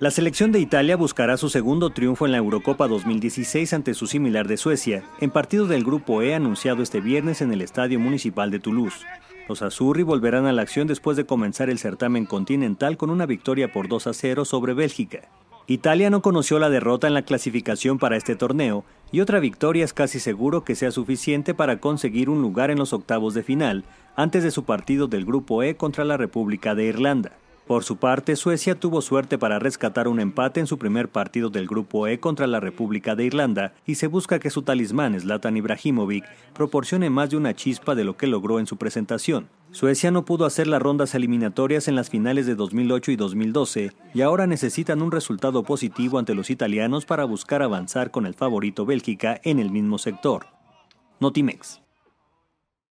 La selección de Italia buscará su segundo triunfo en la Eurocopa 2016 ante su similar de Suecia, en partido del Grupo E anunciado este viernes en el Estadio Municipal de Toulouse. Los Azurri volverán a la acción después de comenzar el certamen continental con una victoria por 2 a 0 sobre Bélgica. Italia no conoció la derrota en la clasificación para este torneo y otra victoria es casi seguro que sea suficiente para conseguir un lugar en los octavos de final antes de su partido del Grupo E contra la República de Irlanda. Por su parte, Suecia tuvo suerte para rescatar un empate en su primer partido del Grupo E contra la República de Irlanda y se busca que su talismán, Zlatan Ibrahimovic, proporcione más de una chispa de lo que logró en su presentación. Suecia no pudo hacer las rondas eliminatorias en las finales de 2008 y 2012 y ahora necesitan un resultado positivo ante los italianos para buscar avanzar con el favorito Bélgica en el mismo sector. Notimex.